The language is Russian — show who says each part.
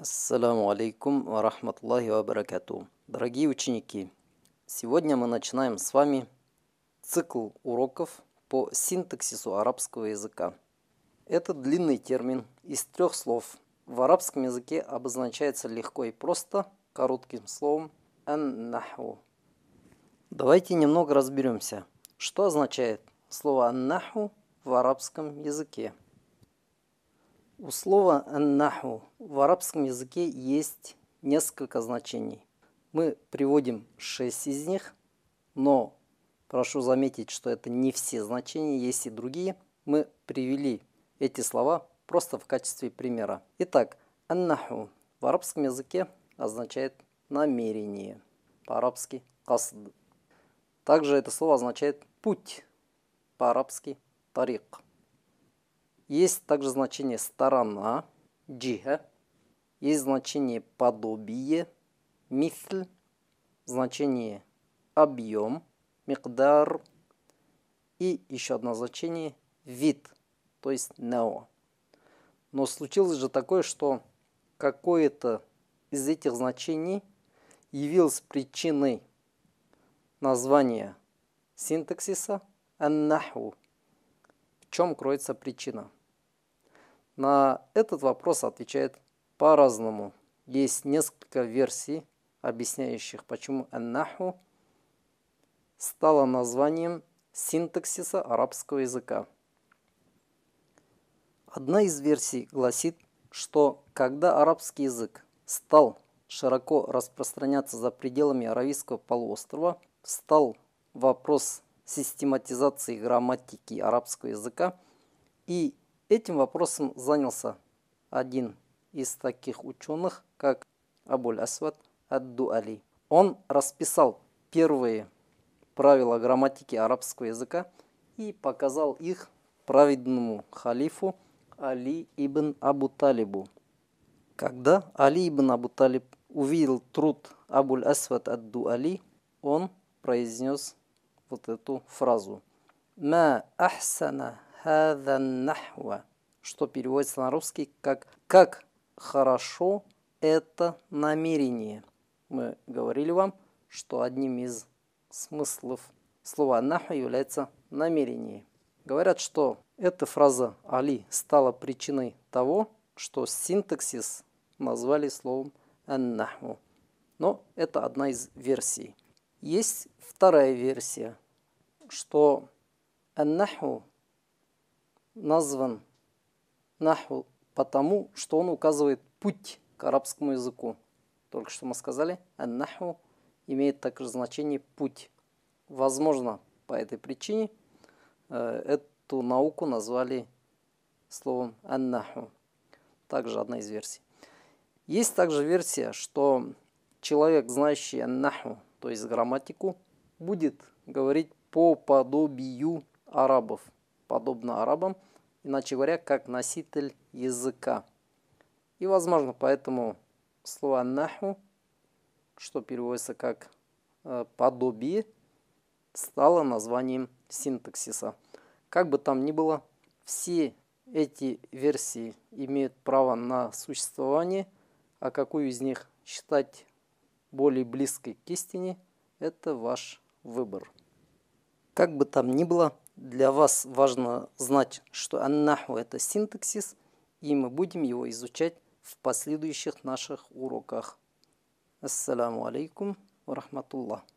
Speaker 1: Ассаламу алейкум ва рахматуллахи ва баракату. Дорогие ученики, сегодня мы начинаем с вами цикл уроков по синтаксису арабского языка. Это длинный термин из трех слов. В арабском языке обозначается легко и просто коротким словом аннаху. Давайте немного разберемся, что означает слово аннаху в арабском языке. У слова «наху» в арабском языке есть несколько значений. Мы приводим шесть из них, но прошу заметить, что это не все значения, есть и другие. Мы привели эти слова просто в качестве примера. Итак, «аннаху» в арабском языке означает «намерение», по-арабски «касд». Также это слово означает «путь», по-арабски «тарик». Есть также значение «сторона», «джиха». Есть значение «подобие», «мисль», значение «объем», «микдар». И еще одно значение «вид», то есть «нео». Но случилось же такое, что какое-то из этих значений явилось причиной названия синтаксиса «аннаху». В чем кроется причина? На этот вопрос отвечает по-разному. Есть несколько версий, объясняющих, почему «аннаху» стало названием синтаксиса арабского языка. Одна из версий гласит, что когда арабский язык стал широко распространяться за пределами Аравийского полуострова, стал вопрос систематизации грамматики арабского языка, и Этим вопросом занялся один из таких ученых, как Абуль Асват Ад-Дуали. Он расписал первые правила грамматики арабского языка и показал их праведному халифу Али ибн Абу Талибу. Когда Али ибн Абу Талиб увидел труд Абуль Асват Ад-Дуали, он произнес вот эту фразу. «Ма ахсана «хаза нахва», что переводится на русский как «как хорошо это намерение». Мы говорили вам, что одним из смыслов слова «нахва» является намерение. Говорят, что эта фраза «Али» стала причиной того, что синтаксис назвали словом «аннахму». Но это одна из версий. Есть вторая версия, что «аннахму» назван наху потому, что он указывает путь к арабскому языку. Только что мы сказали, наху имеет также значение путь. Возможно, по этой причине э, эту науку назвали словом аннаху. Также одна из версий. Есть также версия, что человек, знающий аннаху, то есть грамматику, будет говорить по подобию арабов – подобно арабам, иначе говоря, как носитель языка. И, возможно, поэтому слово «наху», что переводится как э, «подобие», стало названием синтаксиса. Как бы там ни было, все эти версии имеют право на существование, а какую из них считать более близкой к истине, это ваш выбор. Как бы там ни было, для вас важно знать, что аннаху – это синтаксис, и мы будем его изучать в последующих наших уроках. Ассаламу алейкум ва рахматуллах.